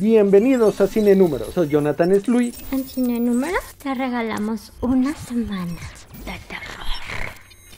Bienvenidos a Cine Números, soy Jonathan Sluy. En Cine Números te regalamos una semana de terror.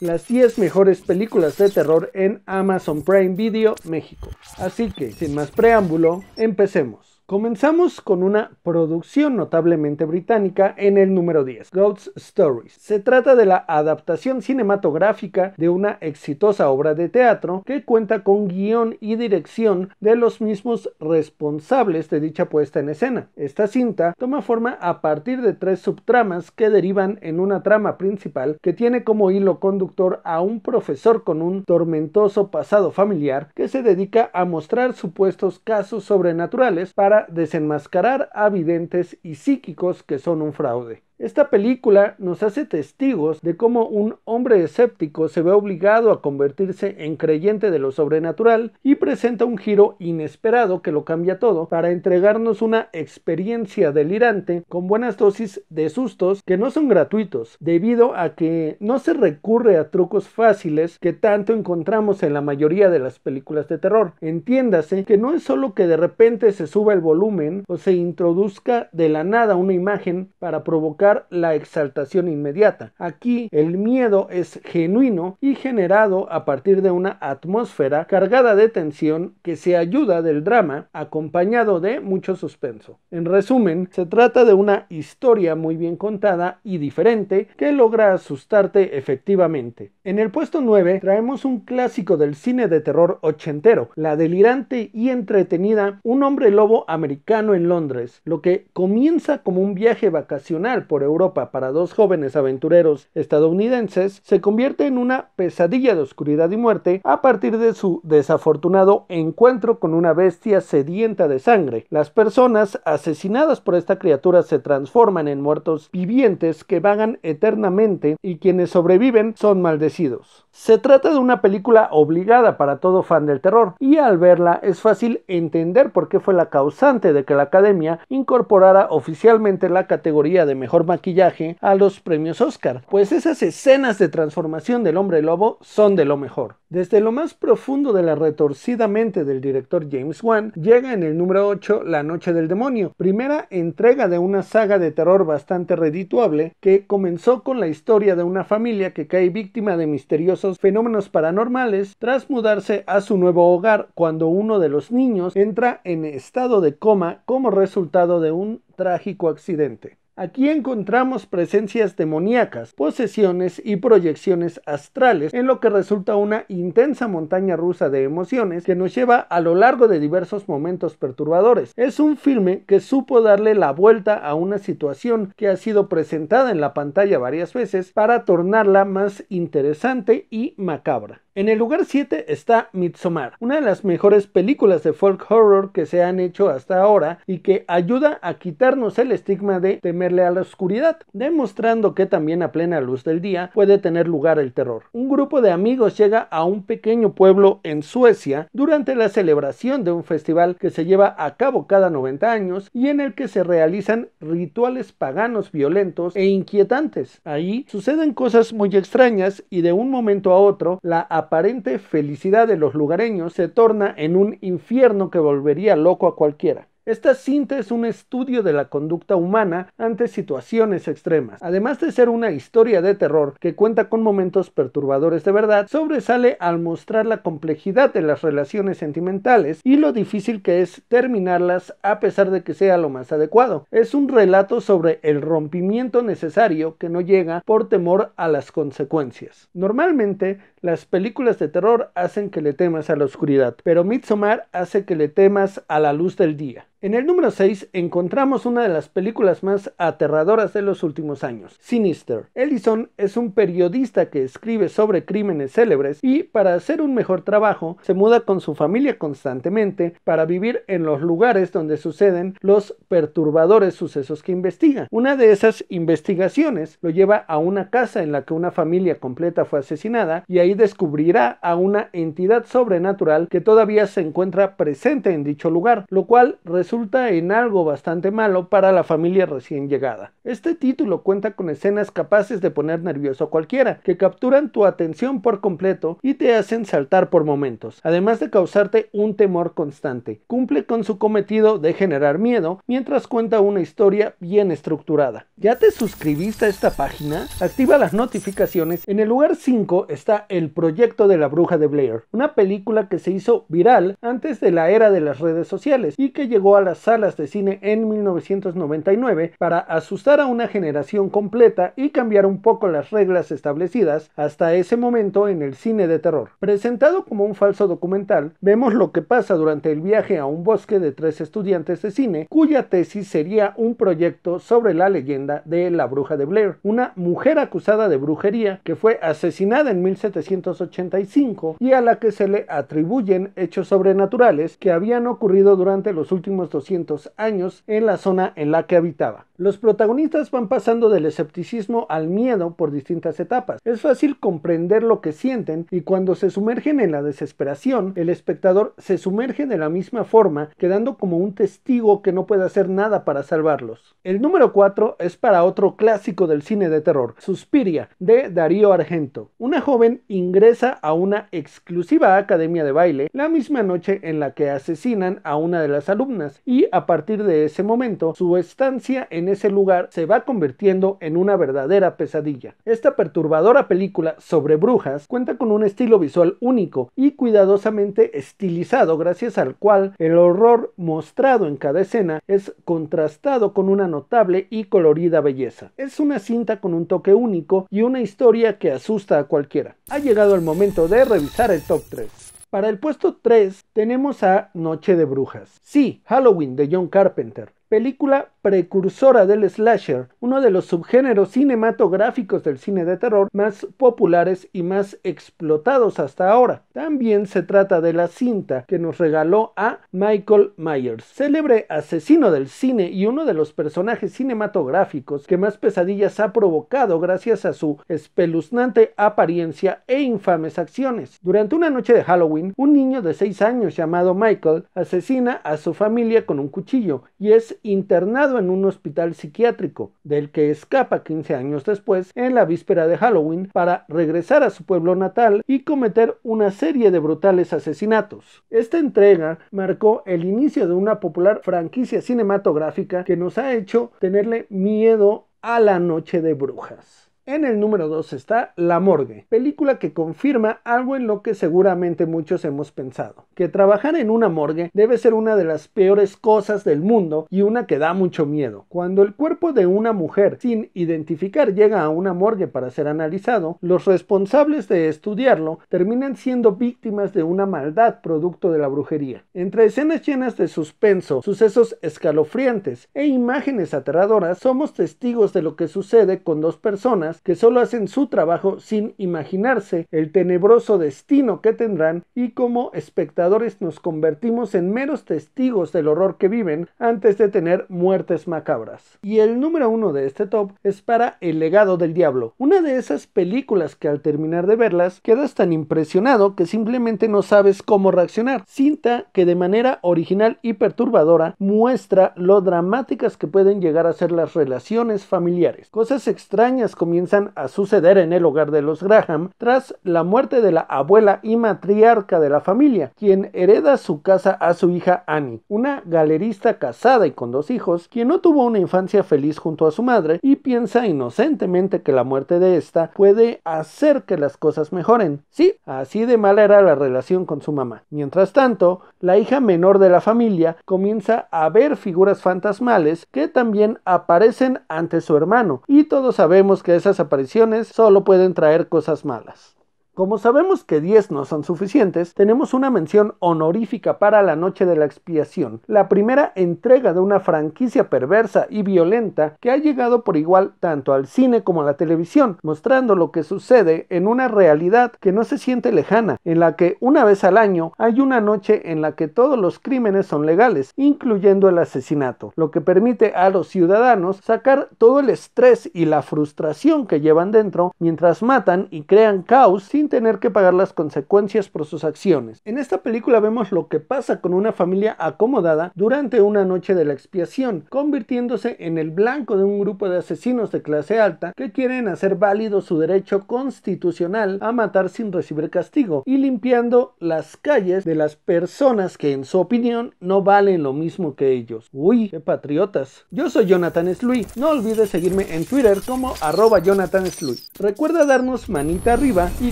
Las 10 mejores películas de terror en Amazon Prime Video México. Así que, sin más preámbulo, empecemos. Comenzamos con una producción notablemente británica en el número 10, Ghost Stories. Se trata de la adaptación cinematográfica de una exitosa obra de teatro que cuenta con guión y dirección de los mismos responsables de dicha puesta en escena. Esta cinta toma forma a partir de tres subtramas que derivan en una trama principal que tiene como hilo conductor a un profesor con un tormentoso pasado familiar que se dedica a mostrar supuestos casos sobrenaturales para desenmascarar a videntes y psíquicos que son un fraude. Esta película nos hace testigos de cómo un hombre escéptico se ve obligado a convertirse en creyente de lo sobrenatural y presenta un giro inesperado que lo cambia todo para entregarnos una experiencia delirante con buenas dosis de sustos que no son gratuitos debido a que no se recurre a trucos fáciles que tanto encontramos en la mayoría de las películas de terror. Entiéndase que no es solo que de repente se suba el volumen o se introduzca de la nada una imagen para provocar la exaltación inmediata. Aquí el miedo es genuino y generado a partir de una atmósfera cargada de tensión que se ayuda del drama acompañado de mucho suspenso. En resumen, se trata de una historia muy bien contada y diferente que logra asustarte efectivamente. En el puesto 9 traemos un clásico del cine de terror ochentero, la delirante y entretenida Un hombre lobo americano en Londres, lo que comienza como un viaje vacacional por Europa para dos jóvenes aventureros estadounidenses se convierte en una pesadilla de oscuridad y muerte a partir de su desafortunado encuentro con una bestia sedienta de sangre. Las personas asesinadas por esta criatura se transforman en muertos vivientes que vagan eternamente y quienes sobreviven son maldecidos. Se trata de una película obligada para todo fan del terror y al verla es fácil entender por qué fue la causante de que la academia incorporara oficialmente la categoría de mejor maquillaje a los premios Oscar, pues esas escenas de transformación del hombre lobo son de lo mejor. Desde lo más profundo de la retorcida mente del director James Wan, llega en el número 8 La Noche del Demonio, primera entrega de una saga de terror bastante redituable que comenzó con la historia de una familia que cae víctima de misteriosos fenómenos paranormales tras mudarse a su nuevo hogar cuando uno de los niños entra en estado de coma como resultado de un trágico accidente. Aquí encontramos presencias demoníacas, posesiones y proyecciones astrales, en lo que resulta una intensa montaña rusa de emociones que nos lleva a lo largo de diversos momentos perturbadores. Es un filme que supo darle la vuelta a una situación que ha sido presentada en la pantalla varias veces para tornarla más interesante y macabra. En el lugar 7 está Midsommar, una de las mejores películas de folk horror que se han hecho hasta ahora y que ayuda a quitarnos el estigma de temerle a la oscuridad, demostrando que también a plena luz del día puede tener lugar el terror. Un grupo de amigos llega a un pequeño pueblo en Suecia durante la celebración de un festival que se lleva a cabo cada 90 años y en el que se realizan rituales paganos violentos e inquietantes. Ahí suceden cosas muy extrañas y de un momento a otro la aparente felicidad de los lugareños se torna en un infierno que volvería loco a cualquiera. Esta cinta es un estudio de la conducta humana ante situaciones extremas. Además de ser una historia de terror que cuenta con momentos perturbadores de verdad, sobresale al mostrar la complejidad de las relaciones sentimentales y lo difícil que es terminarlas a pesar de que sea lo más adecuado. Es un relato sobre el rompimiento necesario que no llega por temor a las consecuencias. Normalmente, las películas de terror hacen que le temas a la oscuridad, pero Midsommar hace que le temas a la luz del día. En el número 6 encontramos una de las películas más aterradoras de los últimos años, Sinister. Ellison es un periodista que escribe sobre crímenes célebres y para hacer un mejor trabajo se muda con su familia constantemente para vivir en los lugares donde suceden los perturbadores sucesos que investiga. Una de esas investigaciones lo lleva a una casa en la que una familia completa fue asesinada y ahí descubrirá a una entidad sobrenatural que todavía se encuentra presente en dicho lugar, lo cual resulta resulta en algo bastante malo para la familia recién llegada. Este título cuenta con escenas capaces de poner nervioso a cualquiera, que capturan tu atención por completo y te hacen saltar por momentos, además de causarte un temor constante. Cumple con su cometido de generar miedo mientras cuenta una historia bien estructurada. ¿Ya te suscribiste a esta página? Activa las notificaciones. En el lugar 5 está El proyecto de la bruja de Blair, una película que se hizo viral antes de la era de las redes sociales y que llegó a las salas de cine en 1999 para asustar a una generación completa y cambiar un poco las reglas establecidas hasta ese momento en el cine de terror. Presentado como un falso documental, vemos lo que pasa durante el viaje a un bosque de tres estudiantes de cine cuya tesis sería un proyecto sobre la leyenda de la bruja de Blair, una mujer acusada de brujería que fue asesinada en 1785 y a la que se le atribuyen hechos sobrenaturales que habían ocurrido durante los últimos 200 años en la zona en la que habitaba. Los protagonistas van pasando del escepticismo al miedo por distintas etapas. Es fácil comprender lo que sienten y cuando se sumergen en la desesperación, el espectador se sumerge de la misma forma, quedando como un testigo que no puede hacer nada para salvarlos. El número 4 es para otro clásico del cine de terror, Suspiria, de Darío Argento. Una joven ingresa a una exclusiva academia de baile la misma noche en la que asesinan a una de las alumnas y a partir de ese momento su estancia en ese lugar se va convirtiendo en una verdadera pesadilla. Esta perturbadora película sobre brujas cuenta con un estilo visual único y cuidadosamente estilizado gracias al cual el horror mostrado en cada escena es contrastado con una notable y colorida belleza. Es una cinta con un toque único y una historia que asusta a cualquiera. Ha llegado el momento de revisar el top 3. Para el puesto 3 tenemos a Noche de Brujas. Sí, Halloween de John Carpenter, película precursora del slasher, uno de los subgéneros cinematográficos del cine de terror más populares y más explotados hasta ahora. También se trata de la cinta que nos regaló a Michael Myers, célebre asesino del cine y uno de los personajes cinematográficos que más pesadillas ha provocado gracias a su espeluznante apariencia e infames acciones. Durante una noche de Halloween, un niño de 6 años llamado Michael asesina a su familia con un cuchillo y es internado en un hospital psiquiátrico, del que escapa 15 años después en la víspera de Halloween para regresar a su pueblo natal y cometer una serie de brutales asesinatos. Esta entrega marcó el inicio de una popular franquicia cinematográfica que nos ha hecho tenerle miedo a la noche de brujas. En el número 2 está La Morgue, película que confirma algo en lo que seguramente muchos hemos pensado, que trabajar en una morgue debe ser una de las peores cosas del mundo y una que da mucho miedo. Cuando el cuerpo de una mujer sin identificar llega a una morgue para ser analizado, los responsables de estudiarlo terminan siendo víctimas de una maldad producto de la brujería. Entre escenas llenas de suspenso, sucesos escalofriantes e imágenes aterradoras, somos testigos de lo que sucede con dos personas que solo hacen su trabajo sin imaginarse el tenebroso destino que tendrán y como espectadores nos convertimos en meros testigos del horror que viven antes de tener muertes macabras. Y el número uno de este top es para El legado del diablo, una de esas películas que al terminar de verlas quedas tan impresionado que simplemente no sabes cómo reaccionar. Cinta que de manera original y perturbadora muestra lo dramáticas que pueden llegar a ser las relaciones familiares. Cosas extrañas comienzan a suceder en el hogar de los Graham tras la muerte de la abuela y matriarca de la familia, quien hereda su casa a su hija Annie, una galerista casada y con dos hijos, quien no tuvo una infancia feliz junto a su madre y piensa inocentemente que la muerte de esta puede hacer que las cosas mejoren. Sí, así de mala era la relación con su mamá. Mientras tanto, la hija menor de la familia comienza a ver figuras fantasmales que también aparecen ante su hermano y todos sabemos que esas apariciones solo pueden traer cosas malas. Como sabemos que 10 no son suficientes, tenemos una mención honorífica para la Noche de la Expiación, la primera entrega de una franquicia perversa y violenta que ha llegado por igual tanto al cine como a la televisión, mostrando lo que sucede en una realidad que no se siente lejana, en la que una vez al año hay una noche en la que todos los crímenes son legales, incluyendo el asesinato, lo que permite a los ciudadanos sacar todo el estrés y la frustración que llevan dentro mientras matan y crean caos sin tener que pagar las consecuencias por sus acciones. En esta película vemos lo que pasa con una familia acomodada durante una noche de la expiación, convirtiéndose en el blanco de un grupo de asesinos de clase alta que quieren hacer válido su derecho constitucional a matar sin recibir castigo y limpiando las calles de las personas que en su opinión no valen lo mismo que ellos. Uy, qué patriotas. Yo soy Jonathan Slui. No olvides seguirme en Twitter como arroba Jonathan Slui. Recuerda darnos manita arriba y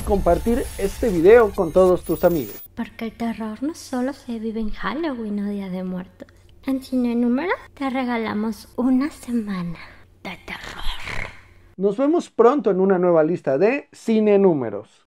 compartir este video con todos tus amigos. Porque el terror no solo se vive en Halloween o Día de Muertos. En Cine Números te regalamos una semana de terror. Nos vemos pronto en una nueva lista de Cine Números.